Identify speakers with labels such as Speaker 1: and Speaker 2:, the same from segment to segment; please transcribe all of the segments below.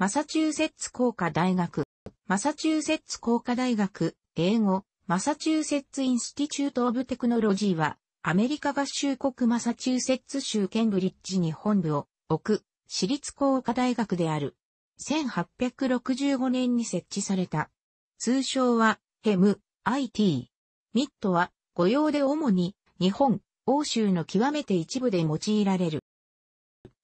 Speaker 1: マサチューセッツ工科大学、マサチューセッツ工科大学、英語、マサチューセッツインスティチュート・オブ・テクノロジーは、アメリカ合衆国マサチューセッツ州ケンブリッジに本部を置く、私立工科大学である。1865年に設置された。通称は、ヘム、IT。ミットは、御用で主に、日本、欧州の極めて一部で用いられる。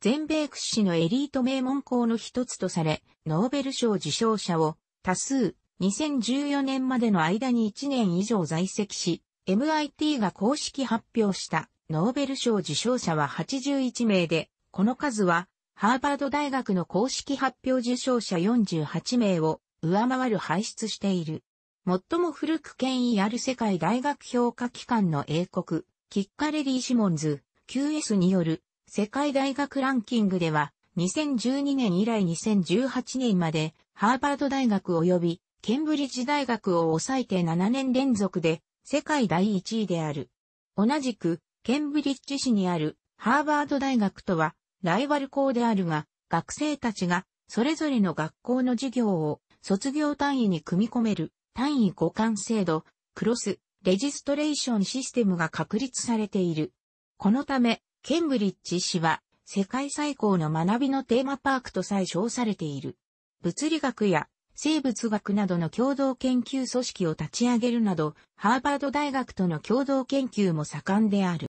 Speaker 1: 全米屈指のエリート名門校の一つとされ、ノーベル賞受賞者を多数、2014年までの間に1年以上在籍し、MIT が公式発表したノーベル賞受賞者は81名で、この数はハーバード大学の公式発表受賞者48名を上回る排出している。最も古く権威ある世界大学評価機関の英国、キッカレリー・シモンズ、QS による世界大学ランキングでは、2012年以来2018年まで、ハーバード大学及び、ケンブリッジ大学を抑えて7年連続で、世界第1位である。同じく、ケンブリッジ市にある、ハーバード大学とは、ライバル校であるが、学生たちが、それぞれの学校の授業を、卒業単位に組み込める、単位互換制度、クロス、レジストレーションシステムが確立されている。このため、ケンブリッジ市は世界最高の学びのテーマパークとさえ称されている。物理学や生物学などの共同研究組織を立ち上げるなど、ハーバード大学との共同研究も盛んである。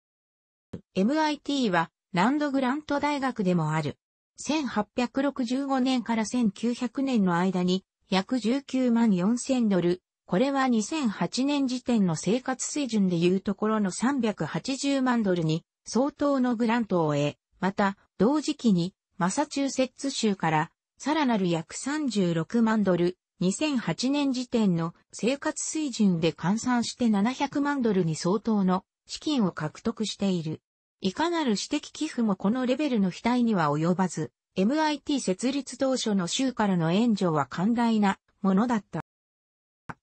Speaker 1: MIT はランドグラント大学でもある。1865年から1900年の間に約19万4000ドル。これは2008年時点の生活水準でいうところの380万ドルに相当のグラントを得、また、同時期に、マサチューセッツ州から、さらなる約36万ドル、2008年時点の生活水準で換算して700万ドルに相当の資金を獲得している。いかなる私的寄付もこのレベルの額には及ばず、MIT 設立当初の州からの援助は寛大なものだった。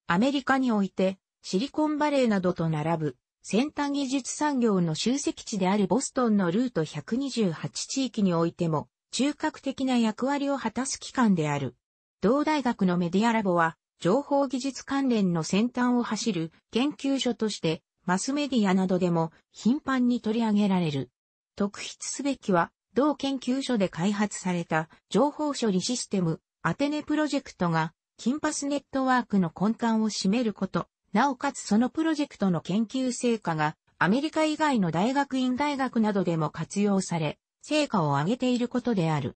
Speaker 1: アメリカにおいて、シリコンバレーなどと並ぶ先端技術産業の集積地であるボストンのルート128地域においても、中核的な役割を果たす機関である。同大学のメディアラボは、情報技術関連の先端を走る研究所として、マスメディアなどでも頻繁に取り上げられる。特筆すべきは、同研究所で開発された情報処理システム、アテネプロジェクトが、キンパスネットワークの根幹を占めること、なおかつそのプロジェクトの研究成果がアメリカ以外の大学院大学などでも活用され、成果を上げていることである。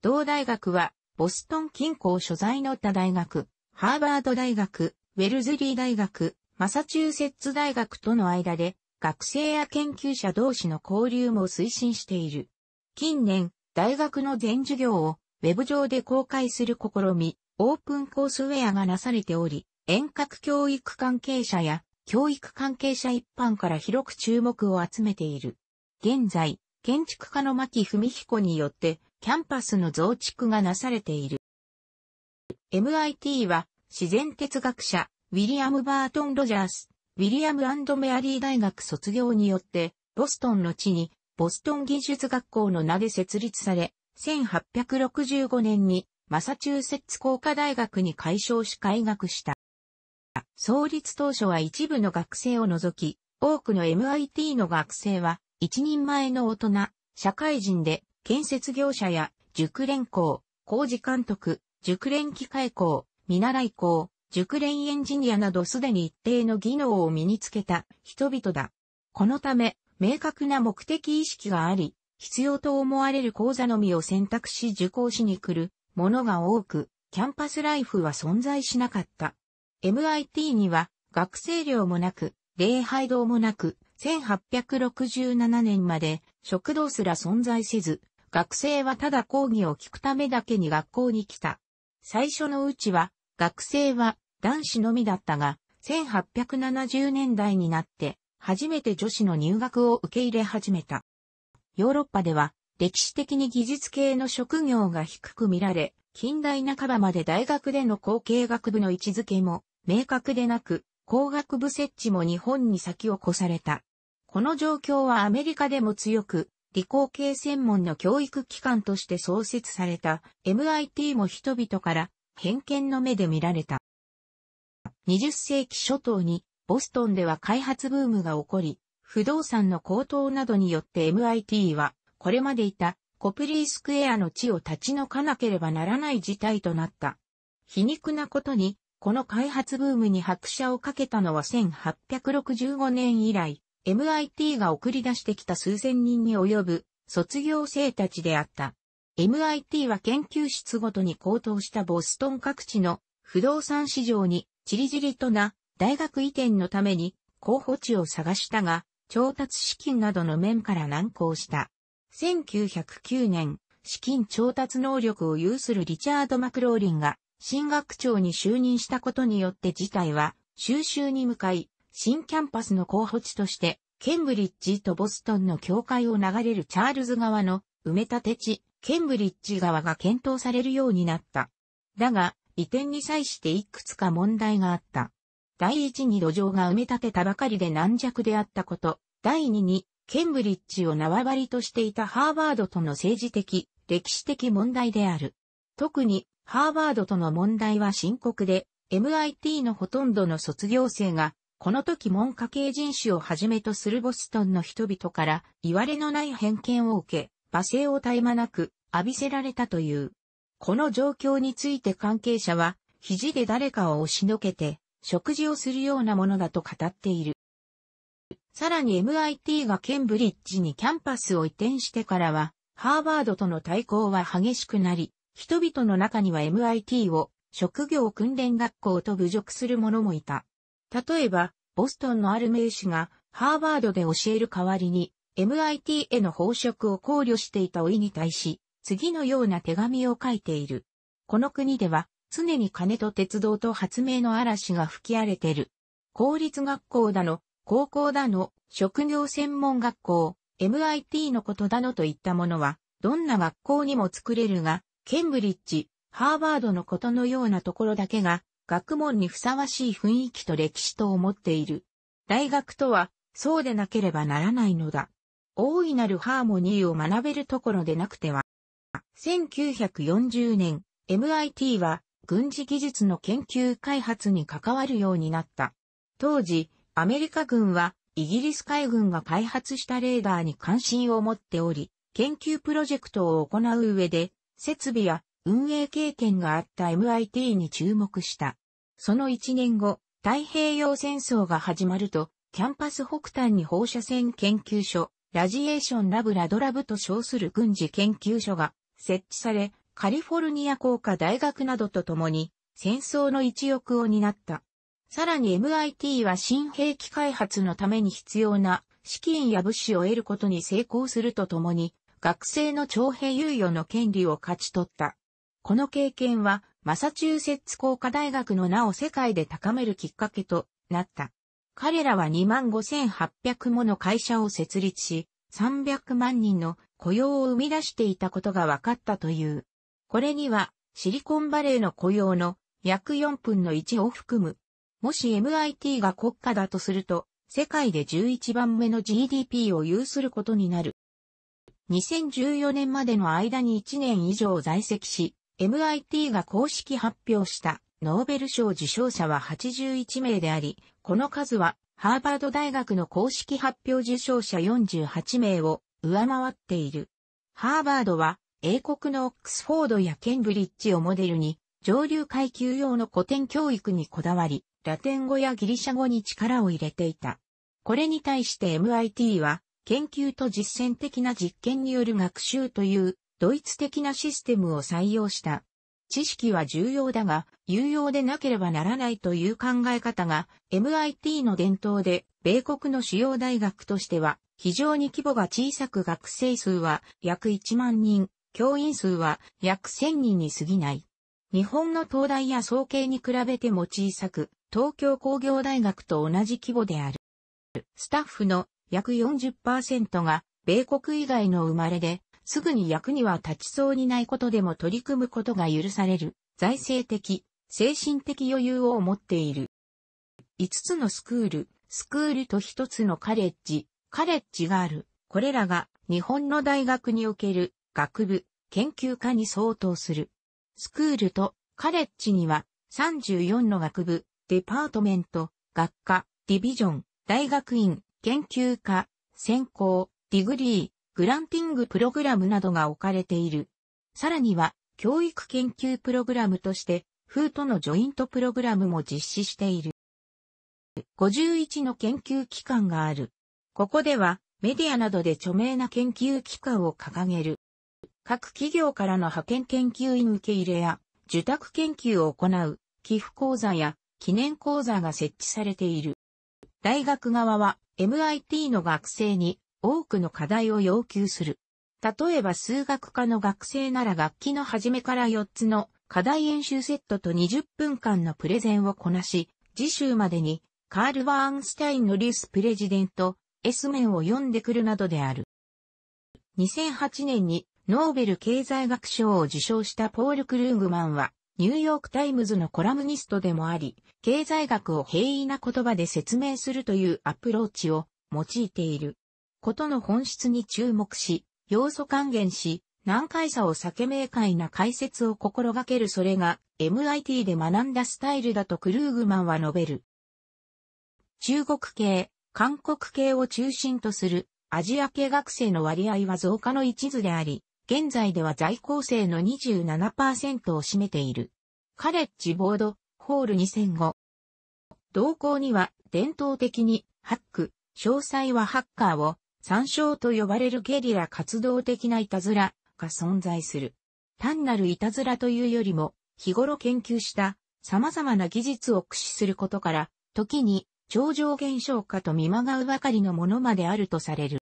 Speaker 1: 同大学は、ボストン近郊所在の他大学、ハーバード大学、ウェルズリー大学、マサチューセッツ大学との間で、学生や研究者同士の交流も推進している。近年、大学の全授業をウェブ上で公開する試み、オープンコースウェアがなされており、遠隔教育関係者や教育関係者一般から広く注目を集めている。現在、建築家の牧文彦によってキャンパスの増築がなされている。MIT は自然哲学者ウィリアム・バートン・ロジャース、ウィリアム・アンド・メアリー大学卒業によってボストンの地にボストン技術学校の名で設立され、1865年にマサチューセッツ工科大学に改称し開学した。創立当初は一部の学生を除き、多くの MIT の学生は、一人前の大人、社会人で、建設業者や、熟練校、工事監督、熟練機械校、見習い校、熟練エンジニアなどすでに一定の技能を身につけた人々だ。このため、明確な目的意識があり、必要と思われる講座のみを選択し受講しに来るものが多く、キャンパスライフは存在しなかった。MIT には学生寮もなく、礼拝堂もなく、1867年まで食堂すら存在せず、学生はただ講義を聞くためだけに学校に来た。最初のうちは、学生は男子のみだったが、1870年代になって、初めて女子の入学を受け入れ始めた。ヨーロッパでは、歴史的に技術系の職業が低く見られ、近代半ばまで大学での後継学部の位置づけも明確でなく、工学部設置も日本に先を越された。この状況はアメリカでも強く、理工系専門の教育機関として創設された MIT も人々から偏見の目で見られた。20世紀初頭にボストンでは開発ブームが起こり、不動産の高騰などによって MIT はこれまでいたコプリースクエアの地を立ち退かなければならない事態となった。皮肉なことにこの開発ブームに拍車をかけたのは1865年以来、MIT が送り出してきた数千人に及ぶ卒業生たちであった。MIT は研究室ごとに高騰したボストン各地の不動産市場にチリジリとな大学移転のために候補地を探したが、調達資金などの面から難航した。1909年、資金調達能力を有するリチャード・マクローリンが新学長に就任したことによって事態は収集に向かい、新キャンパスの候補地として、ケンブリッジとボストンの境界を流れるチャールズ川の埋め立て地、ケンブリッジ川が検討されるようになった。だが、移転に際していくつか問題があった。第一に土壌が埋め立てたばかりで軟弱であったこと。第二に、ケンブリッジを縄張りとしていたハーバードとの政治的、歴史的問題である。特に、ハーバードとの問題は深刻で、MIT のほとんどの卒業生が、この時文下系人種をはじめとするボストンの人々から、言われのない偏見を受け、罵声を絶え間なく浴びせられたという。この状況について関係者は、肘で誰かを押しのけて、食事をするようなものだと語っている。さらに MIT がケンブリッジにキャンパスを移転してからは、ハーバードとの対抗は激しくなり、人々の中には MIT を職業訓練学校と侮辱する者もいた。例えば、ボストンのある名士がハーバードで教える代わりに MIT への報職を考慮していた老いに対し、次のような手紙を書いている。この国では常に金と鉄道と発明の嵐が吹き荒れてる。公立学校だの、高校だの、職業専門学校、MIT のことだのといったものは、どんな学校にも作れるが、ケンブリッジ、ハーバードのことのようなところだけが、学問にふさわしい雰囲気と歴史と思っている。大学とは、そうでなければならないのだ。大いなるハーモニーを学べるところでなくては。1940年、MIT は軍事技術の研究開発に関わるようになった。当時、アメリカ軍はイギリス海軍が開発したレーダーに関心を持っており、研究プロジェクトを行う上で設備や運営経験があった MIT に注目した。その1年後、太平洋戦争が始まると、キャンパス北端に放射線研究所、ラジエーションラブラドラブと称する軍事研究所が設置され、カリフォルニア工科大学などと共に戦争の一翼を担った。さらに MIT は新兵器開発のために必要な資金や物資を得ることに成功するとともに、学生の徴兵猶予の権利を勝ち取った。この経験は、マサチューセッツ工科大学の名を世界で高めるきっかけとなった。彼らは25,800もの会社を設立し、300万人の雇用を生み出していたことが分かったという。これには、シリコンバレーの雇用の約4分の1を含む。もし MIT が国家だとすると、世界で11番目の GDP を有することになる。2014年までの間に1年以上在籍し、MIT が公式発表したノーベル賞受賞者は81名であり、この数はハーバード大学の公式発表受賞者48名を上回っている。ハーバードは英国のオックスフォードやケンブリッジをモデルに上流階級用の古典教育にこだわり、ラテン語やギリシャ語に力を入れていた。これに対して MIT は研究と実践的な実験による学習というドイツ的なシステムを採用した。知識は重要だが、有用でなければならないという考え方が、MIT の伝統で、米国の主要大学としては、非常に規模が小さく学生数は約1万人、教員数は約1000人に過ぎない。日本の東大や総計に比べても小さく、東京工業大学と同じ規模である。スタッフの約40%が米国以外の生まれで、すぐに役には立ちそうにないことでも取り組むことが許される、財政的、精神的余裕を持っている。5つのスクール、スクールと1つのカレッジ、カレッジがある。これらが日本の大学における学部、研究科に相当する。スクールとカレッジには34の学部、デパートメント、学科、ディビジョン、大学院、研究科、専攻、ディグリー、グランティングプログラムなどが置かれている。さらには、教育研究プログラムとして、ーとのジョイントプログラムも実施している。51の研究機関がある。ここでは、メディアなどで著名な研究機関を掲げる。各企業からの派遣研究員受け入れや、受託研究を行う、寄付講座や記念講座が設置されている。大学側は MIT の学生に多くの課題を要求する。例えば数学科の学生なら楽器の始めから4つの課題演習セットと20分間のプレゼンをこなし、次週までにカール・ワーンスタインのリュース・プレジデント、S 面を読んでくるなどである。2008年にノーベル経済学賞を受賞したポール・クルーグマンは、ニューヨークタイムズのコラムニストでもあり、経済学を平易な言葉で説明するというアプローチを用いている。ことの本質に注目し、要素還元し、難解さを避け明快な解説を心がけるそれが MIT で学んだスタイルだとクルーグマンは述べる。中国系、韓国系を中心とするアジア系学生の割合は増加の一途であり、現在では在校生の27%を占めている。カレッジボード、ホール2005。同校には伝統的にハック、詳細はハッカーを、参照と呼ばれるゲリラ活動的ないたずらが存在する。単なるいたずらというよりも、日頃研究した様々な技術を駆使することから、時に超常現象化と見まがうばかりのものまであるとされる。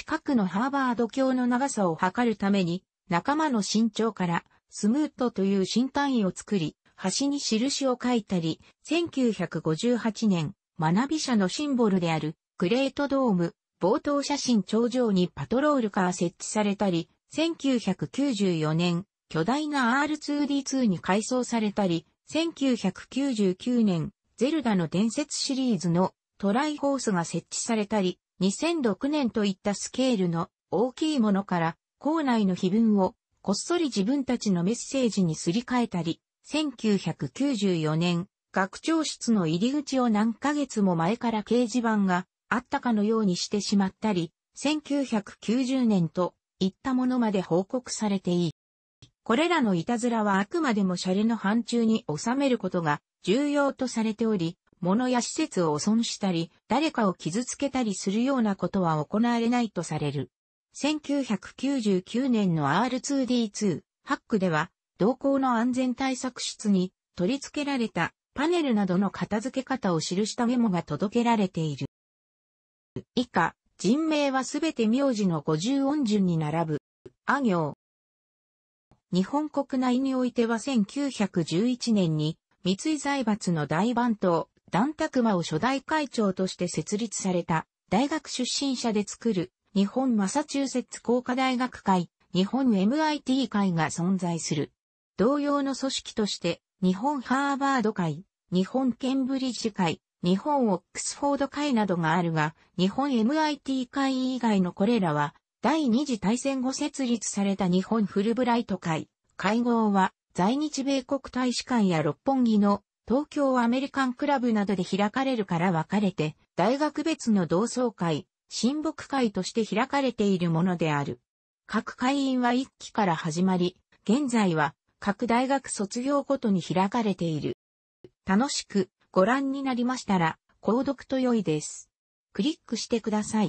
Speaker 1: 近くのハーバード橋の長さを測るために、仲間の身長からスムートという新単位を作り、端に印を書いたり、1958年、学び者のシンボルであるグレートドーム、冒頭写真頂上にパトロールカー設置されたり、1994年、巨大な R2D2 に改装されたり、1999年、ゼルダの伝説シリーズのトライホースが設置されたり、2006年といったスケールの大きいものから校内の碑文をこっそり自分たちのメッセージにすり替えたり、1994年、学長室の入り口を何ヶ月も前から掲示板があったかのようにしてしまったり、1990年といったものまで報告されていい。これらのいたずらはあくまでもシャレの範疇に収めることが重要とされており、物や施設を汚損したり、誰かを傷つけたりするようなことは行われないとされる。1999年の R2D2 ハックでは、同行の安全対策室に取り付けられたパネルなどの片付け方を記したメモが届けられている。以下、人名はすべて名字の五十音順に並ぶ。あ行。日本国内においては1911年に三井財閥の大番頭、ダン・タクマを初代会長として設立された大学出身者で作る日本マサチューセッツ工科大学会、日本 MIT 会が存在する。同様の組織として日本ハーバード会、日本ケンブリッジ会、日本オックスフォード会などがあるが、日本 MIT 会以外のこれらは、第二次大戦後設立された日本フルブライト会。会合は、在日米国大使館や六本木の東京アメリカンクラブなどで開かれるから分かれて、大学別の同窓会、親睦会として開かれているものである。各会員は1期から始まり、現在は各大学卒業ごとに開かれている。楽しくご覧になりましたら、購読と良いです。クリックしてください。